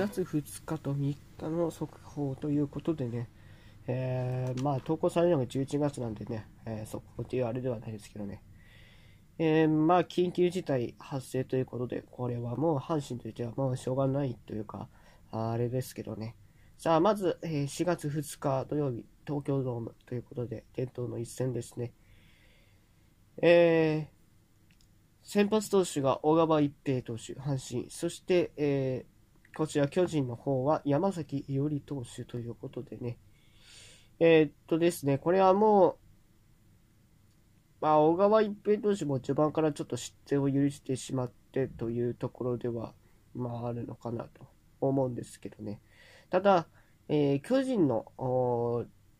月2日と3日の速報ということでね、えー、まあ、投稿されるのが11月なんでね、えー、速報というあれではないですけどね、えー、まあ、緊急事態発生ということで、これはもう阪神としてはもうしょうがないというか、あれですけどね。さあ、まず、え4月2日土曜日、東京ドームということで、伝統の一戦ですね。えー、先発投手が小川一平投手、阪神、そして、えーこちら巨人の方は山崎伊織投手ということでね。えー、っとですね、これはもう、まあ、小川一平投手も序盤からちょっと失点を許してしまってというところでは、まあ、あるのかなと思うんですけどね。ただ、えー、巨人の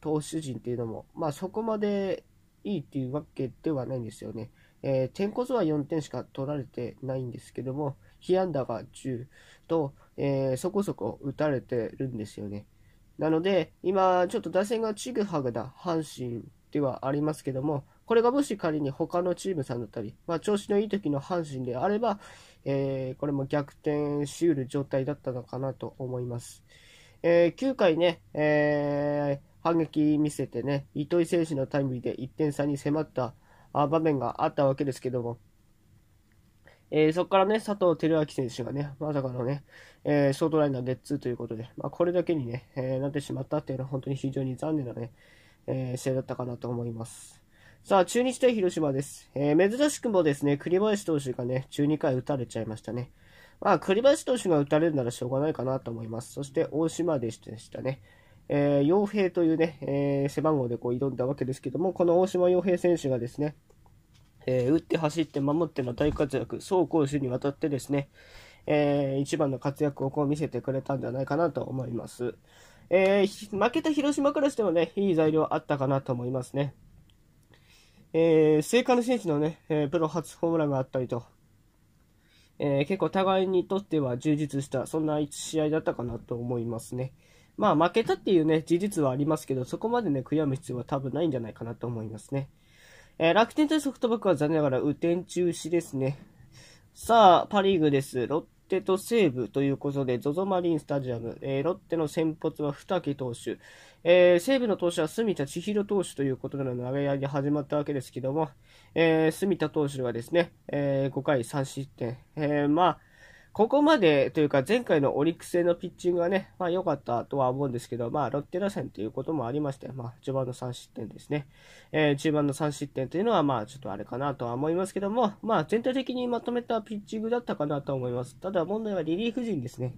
投手陣っていうのも、まあ、そこまでいいっていうわけではないんですよね。えー、点は4点しか取られてないんですけども、被安打が10と、えー、そこそこ打たれてるんですよね。なので、今、ちょっと打線がちぐはぐな阪神ではありますけども、これがもし仮に他のチームさんだったり、まあ、調子のいい時の阪神であれば、えー、これも逆転しうる状態だったのかなと思います。えー、9回ね、えー、反撃見せてね、糸井選手のタイムリーで1点差に迫った場面があったわけですけども、えー、そこからね、佐藤輝明選手がね、まさかのね、えー、ショートライナーでッツということで、まあ、これだけにね、えー、なってしまったっていうのは本当に非常に残念なね、え試合だったかなと思います。さあ、中日対広島です。え珍しくもですね、栗林投手がね、12回打たれちゃいましたね。まあ、栗林投手が打たれるならしょうがないかなと思います。そして、大島でしたね。えー、洋平というね、え背番号でこう挑んだわけですけども、この大島洋平選手がですね、えー、打って走って守っての大活躍、走攻守にわたってですね、えー、一番の活躍をこう見せてくれたんじゃないかなと思います。えー、負けた広島からしてもね、いい材料あったかなと思いますね。えー、聖火の選手のね、えー、プロ初ホームランがあったりと、えー、結構互いにとっては充実した、そんな試合だったかなと思いますね。まあ負けたっていうね、事実はありますけど、そこまでね、悔やむ必要は多分ないんじゃないかなと思いますね。えー、楽天対ソフトバンクは残念ながら雨天中止ですね。さあ、パリーグです。ロッテと西武ということで、ZOZO マリンスタジアム。えー、ロッテの先発は二木投手。えー、西武の投手は住田千尋投手ということでの投げ上げが始まったわけですけども、えー、住田投手はですね、えー、5回3失点。えー、まあ、ここまでというか、前回のオリックス戦のピッチングはね、まあ良かったとは思うんですけど、まあロッテ打線ということもありまして、まあ序盤の3失点ですね。えー、中盤の3失点というのは、まあちょっとあれかなとは思いますけども、まあ全体的にまとめたピッチングだったかなと思います。ただ問題はリリーフ陣ですね。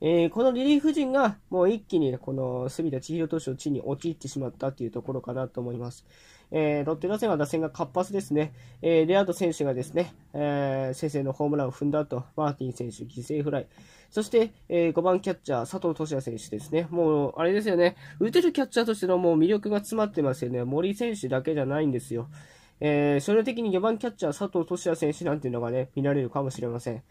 えー、このリリーフ陣がもう一気にこの隅田千尋投手の地に陥ってしまったというところかなと思います。えー、ロッテ打線は打線が活発ですね。えー、レアード選手がですね、えー、先生のホームランを踏んだ後、マーティン選手犠牲フライ。そして、えー、5番キャッチャー、佐藤俊也選手ですね。もう、あれですよね。打てるキャッチャーとしてのもう魅力が詰まってますよね。森選手だけじゃないんですよ。えー、そ的に4番キャッチャー、佐藤俊也選手なんていうのがね、見られるかもしれません。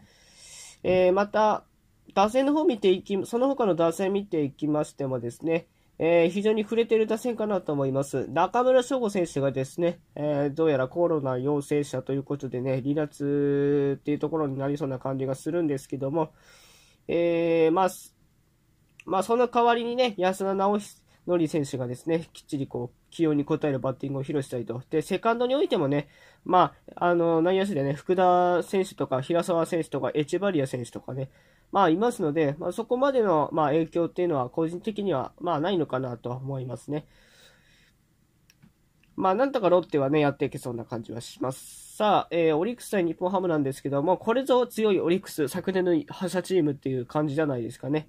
えー、また、打線の方見ていき、その他の打線見ていきましてもですね、えー、非常に触れている打線かなと思います。中村翔吾選手がですね、えー、どうやらコロナ陽性者ということでね、離脱っていうところになりそうな感じがするんですけども、えー、まあ、まあ、その代わりにね、安田直則選手がですね、きっちりこう、起用に応えるバッティングを披露したりと。で、セカンドにおいてもね、まあ、あの、内野手でね、福田選手とか、平沢選手とか、エチバリア選手とかね、まあ、いますので、まあ、そこまでの、まあ、影響っていうのは個人的には、まあ、ないのかなとは思いますね。まあ、なんとかロッテはね、やっていけそうな感じはします。さあ、えー、オリックス対日本ハムなんですけども、これぞ強いオリックス、昨年の覇者チームっていう感じじゃないですかね。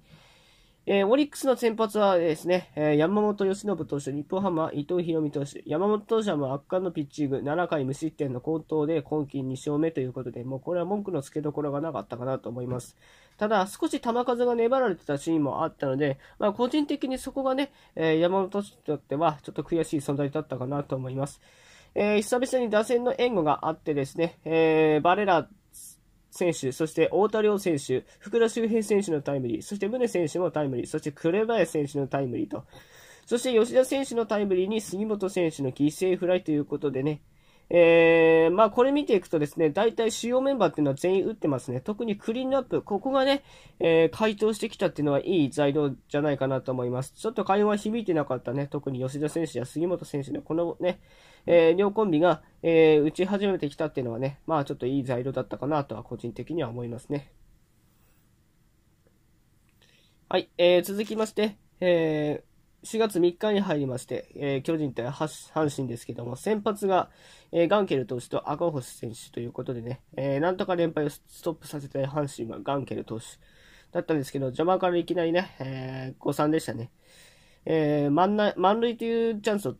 えー、オリックスの先発はですね、えー、山本由伸投手、日本ハム伊藤博美投手、山本投手はもう圧巻のピッチング、7回無失点の好投で今季2勝目ということで、もうこれは文句の付けどころがなかったかなと思います。ただ、少し球数が粘られてたシーンもあったので、まあ、個人的にそこがね、えー、山本投手にとってはちょっと悔しい存在だったかなと思います。えー、久々に打線の援護があってですね、えー、バレラ選手、そして太田亮選手、福田周平選手のタイムリー、そして宗選手もタイムリー、そして紅林選手のタイムリーと、そして吉田選手のタイムリーに杉本選手の犠牲フライということでね、えー、まあこれ見ていくとですね、大体主要メンバーっていうのは全員打ってますね。特にクリーンアップ、ここがね、えー、回答してきたっていうのはいい材料じゃないかなと思います。ちょっと会話響いてなかったね、特に吉田選手や杉本選手のこのね、えー、両コンビが、えー、打ち始めてきたっていうのはね、まあちょっといい材料だったかなとは個人的には思いますね。はい、えー、続きまして、えー、4月3日に入りまして、えー、巨人対阪神ですけども、先発が、えー、ガンケル投手と赤星選手ということでね、えー、なんとか連敗をストップさせたい阪神はガンケル投手だったんですけど、邪魔からいきなりね、えー、5でしたね。えー、満な満塁というチャンスを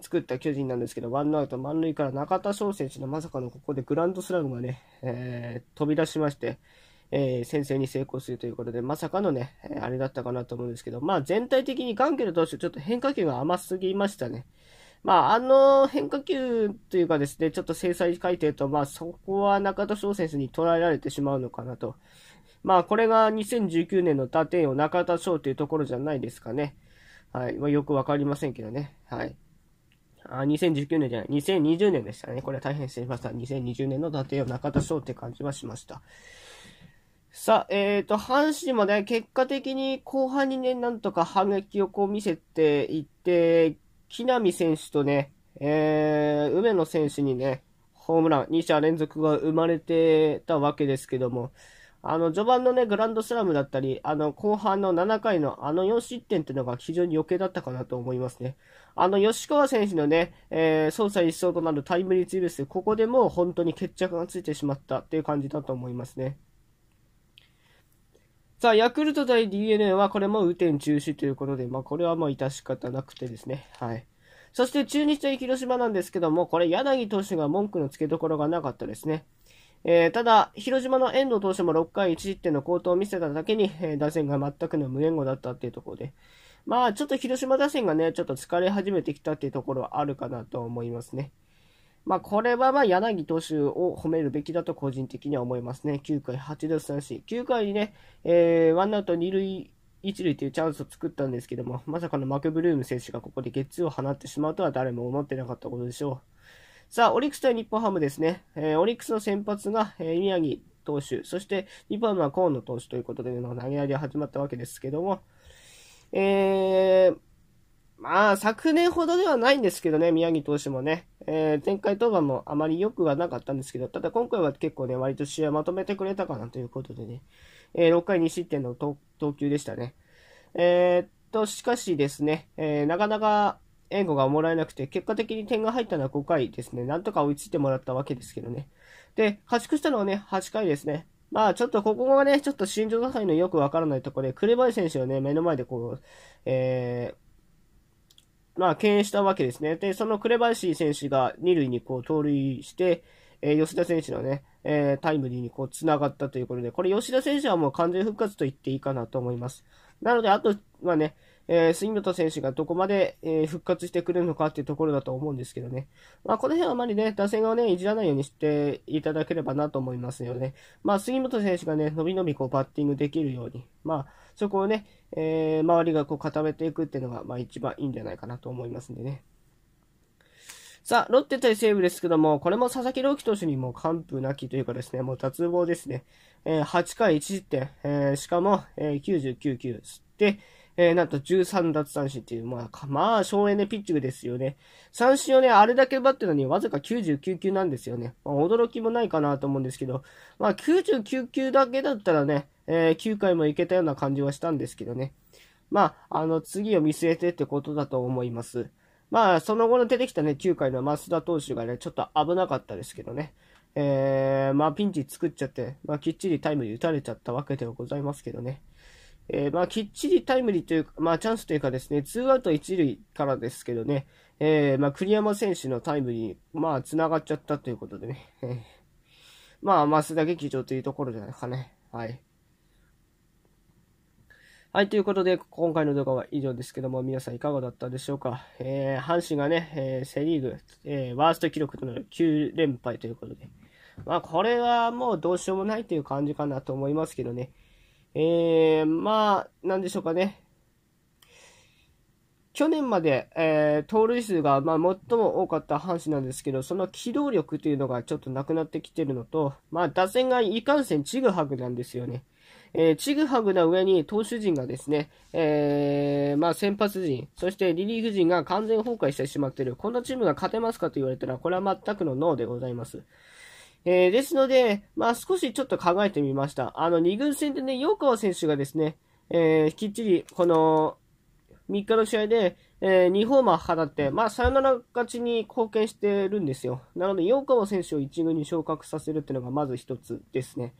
作った巨人なんですけど、ワンアウト満塁から中田翔選手のまさかのここでグランドスラムがね、えー、飛び出しまして、えー、先制に成功するということで、まさかのね、えあれだったかなと思うんですけど、まあ全体的にガンケル投手、ちょっと変化球が甘すぎましたね。まあ、あの変化球というかですね、ちょっと制裁改定と、まあそこは中田翔選手に捉えられてしまうのかなと。まあこれが2019年の打点を中田翔というところじゃないですかね。はい。まあ、よくわかりませんけどね。はい。あ、2019年じゃない、2020年でしたね。これは大変失礼しました。2020年の打点を中田翔って感じはしました。さあ、えっ、ー、と、阪神もね、結果的に後半にね、なんとか反撃をこう見せていって、木浪選手とね、えー、梅野選手にね、ホームラン2者連続が生まれてたわけですけども、あの、序盤のね、グランドスラムだったり、あの、後半の7回のあの4失点っていうのが非常に余計だったかなと思いますね。あの、吉川選手のね、えー、操作一層となるタイムリーツイース、ここでもう本当に決着がついてしまったっていう感じだと思いますね。さあ、ヤクルト対 DNA はこれも雨天中止ということで、まあ、これはもう致し方なくてですね。はい。そして中日対広島なんですけども、これ柳投手が文句のつけどころがなかったですね。えー、ただ、広島の遠藤投手も6回1失点の好投を見せただけに、えー、打線が全くの無援護だったっていうところで、まあ、ちょっと広島打線がね、ちょっと疲れ始めてきたっていうところはあるかなと思いますね。まあ、これはまあ柳投手を褒めるべきだと個人的には思いますね。9回8奪三振。9回にね、えー、ワンアウト2塁1塁というチャンスを作ったんですけども、まさかのマクブルーム選手がここでゲッツーを放ってしまうとは誰も思ってなかったことでしょう。さあ、オリックス対日本ハムですね。えー、オリックスの先発が、えー、宮城投手、そして日本ハムは河野投手ということでの投げ合い始まったわけですけども、えー、まあ、昨年ほどではないんですけどね、宮城投手もね。えー、前回登板もあまり良くはなかったんですけど、ただ今回は結構ね、割と試合まとめてくれたかなということでね。えー、6回2失点の投球でしたね。えー、っと、しかしですね、えー、なかなか援護がもらえなくて、結果的に点が入ったのは5回ですね。なんとか追いついてもらったわけですけどね。で、ち縮したのはね、8回ですね。まあ、ちょっとここがね、ちょっと心情際のよくわからないところで、紅林選手をね、目の前でこう、えー、まあ、敬遠したわけですね。で、その紅林選手が2塁にこう盗塁して、えー、吉田選手のね、えー、タイムリーにこう繋がったということで、これ吉田選手はもう完全復活と言っていいかなと思います。なので、あとはね、えー、杉本選手がどこまで、え復活してくれるのかっていうところだと思うんですけどね。まあ、この辺はあまりね、打線をね、いじらないようにしていただければなと思いますよね。まあ、杉本選手がね、伸び伸びこうバッティングできるように、まあ、そこをね、えー、周りがこう固めていくっていうのが、まあ一番いいんじゃないかなと思いますんでね。さあ、ロッテ対西武ですけども、これも佐々木朗希投手にも完封なきというかですね、もう脱帽ですね。えー、8回1失点、えー、しかも、えー、99球吸って、えー、なんと13奪三振っていう、まあ、まあ、省エネピッチングですよね。三振をね、あれだけ奪ってるのに、わずか99球なんですよね。まあ、驚きもないかなと思うんですけど、まあ、99球だけだったらね、えー、9回もいけたような感じはしたんですけどね。まあ、あの、次を見据えてってことだと思います。まあ、その後の出てきたね、9回の増田投手がね、ちょっと危なかったですけどね。えー、まあ、ピンチ作っちゃって、まあ、きっちりタイムリー打たれちゃったわけではございますけどね。えー、まあ、きっちりタイムリーというか、まあ、チャンスというかですね、ツーアウト一塁からですけどね、えー、まあ、栗山選手のタイムリー、まあ、繋がっちゃったということでね。まあ、増田劇場というところじゃないですかね。はい。はい、ということで、今回の動画は以上ですけども、皆さんいかがだったでしょうか。えー、阪神がね、えー、セリーグ、えー、ワースト記録となる9連敗ということで、まあ、これはもうどうしようもないという感じかなと思いますけどね。えー、まあ、なんでしょうかね。去年まで、えー、盗塁数が、まあ、最も多かった阪神なんですけど、その機動力というのがちょっとなくなってきてるのと、まあ、打線がいかんせんちぐはぐなんですよね。えー、ちぐはぐな上に投手陣がですね、えー、まあ、先発陣、そしてリリーフ陣が完全崩壊してしまっている。こんなチームが勝てますかと言われたら、これは全くのノーでございます。えー、ですので、まあ、少しちょっと考えてみました。あの、2軍戦でね、洋川選手がですね、えー、きっちり、この、3日の試合で、えー、2ホーマー放って、まあ、サヨナラ勝ちに貢献してるんですよ。なので、洋川選手を1軍に昇格させるっていうのがまず1つですね。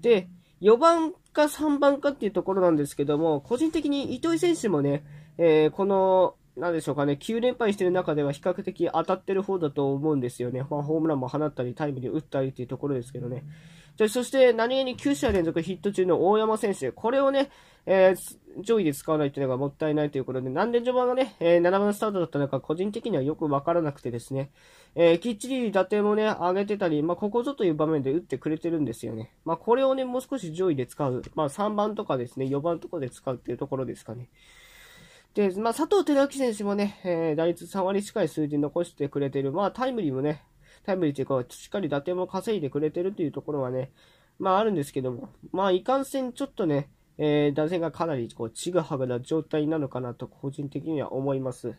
で、4番か3番かっていうところなんですけども、個人的に糸井選手もね、えー、このなんでしょうかね、9連敗してる中では比較的当たってる方だと思うんですよね。まあ、ホームランも放ったり、タイムリー打ったりっていうところですけどね。じゃそして何気に9試合連続ヒット中の大山選手、これをね、えー、上位で使わないというのがもったいないということで、なんで序盤がね、えー、7番スタートだったのか、個人的にはよくわからなくてですね、えー、きっちり打点もね、上げてたり、まあ、ここぞという場面で打ってくれてるんですよね。まあ、これをね、もう少し上位で使う、まあ、3番とかですね、4番とかで使うっていうところですかね。で、まあ、佐藤輝明選手もね、えー、打率3割近い数字残してくれてる。まあ、タイムリーもね、タイムリーというか、しっかり打点も稼いでくれてるというところはね、まあ、あるんですけども、まあ、いかんせんちょっとね、えー、打線がかなり、こう、ちぐはぐな状態なのかなと、個人的には思います。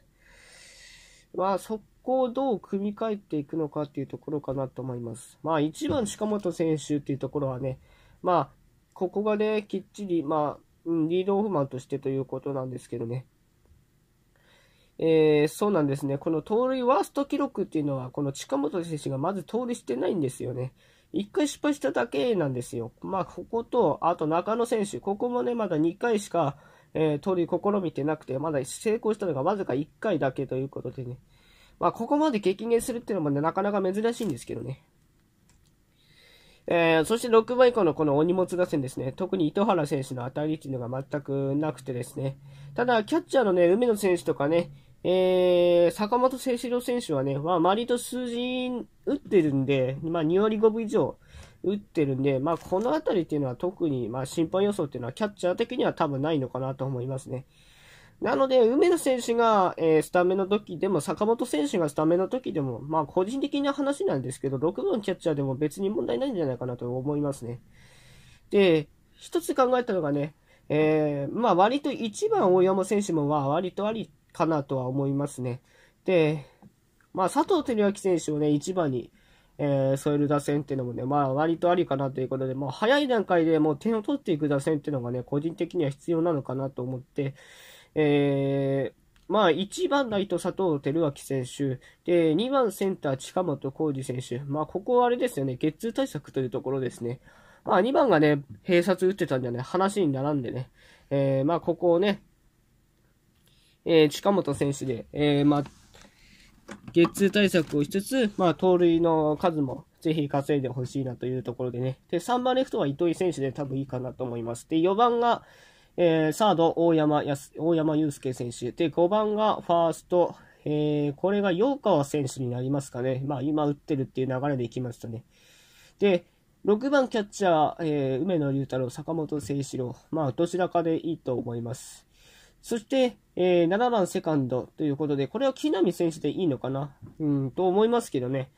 まあ、そこをどう組み替えていくのかっていうところかなと思います。まあ、1番近本選手っていうところはね、まあ、ここがね、きっちり、まあ、リードオフマンとしてということなんですけどね。えー、そうなんですね。この盗塁ワースト記録っていうのは、この近本選手がまず盗塁してないんですよね。1回失敗しただけなんですよ。まあ、ここと、あと中野選手、ここもね、まだ2回しか、えー、盗塁試みてなくて、まだ成功したのがわずか1回だけということでね。まあ、ここまで激減するっていうのもね、なかなか珍しいんですけどね。えー、そして6番以降のこのお荷物打線ですね、特に糸原選手の当たりっていうのが全くなくてですね、ただ、キャッチャーのね、梅野選手とかね、えー、坂本聖志郎選手はね、まあ、割と数字打ってるんで、まあ、2割5分以上打ってるんで、まあ、この辺りっていうのは特に、まあ、審判予想っていうのはキャッチャー的には多分ないのかなと思いますね。なので、梅野選手が、えー、スタメンの時でも、坂本選手がスタメンの時でも、まあ、個人的な話なんですけど、6番キャッチャーでも別に問題ないんじゃないかなと思いますね。で、一つ考えたのがね、えー、まあ、割と1番大山選手も、あ、割とありかなとは思いますね。で、まあ、佐藤輝明選手をね、1番に、えー、添える打線っていうのもね、まあ、割とありかなということで、まあ、早い段階でもう点を取っていく打線っていうのがね、個人的には必要なのかなと思って、えー、まあ、1番ライト佐藤輝明選手、で、2番センター近本浩二選手。まあ、ここはあれですよね、ゲッツー対策というところですね。まあ、2番がね、併殺打ってたんじゃね、話に並んでね、えー、まあ、ここをね、えー、近本選手で、えー、まあ、ゲッツー対策をしつつ、まあ、盗塁の数もぜひ稼いでほしいなというところでね。で、3番レフトは糸井選手で多分いいかなと思います。で、4番が、えー、サード、大山やす、大山祐介選手。で、5番がファースト、えー、これが陽川選手になりますかね。まあ、今打ってるっていう流れでいきましたね。で、6番キャッチャー、えー、梅野龍太郎、坂本誠志郎。まあ、どちらかでいいと思います。そして、えー、7番セカンドということで、これは木浪選手でいいのかなうん、と思いますけどね。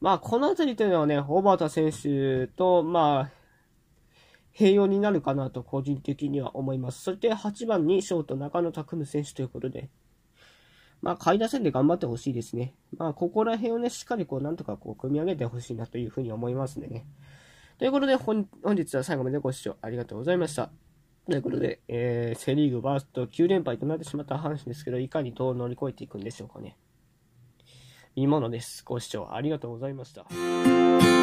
まあ、このあたりというのはね、小畑選手と、まあ、併用になるかなと個人的には思います。そして8番にショート中野拓夢選手ということで、まあ、下位打線で頑張ってほしいですね。まあ、ここら辺をね、しっかりこう、なんとかこう、組み上げてほしいなというふうに思いますね。ということで本日は最後までご視聴ありがとうございました。ということで、えー、セ・リーグバースト9連敗となってしまった阪神ですけど、いかにどう乗り越えていくんでしょうかね。見ものです。ご視聴ありがとうございました。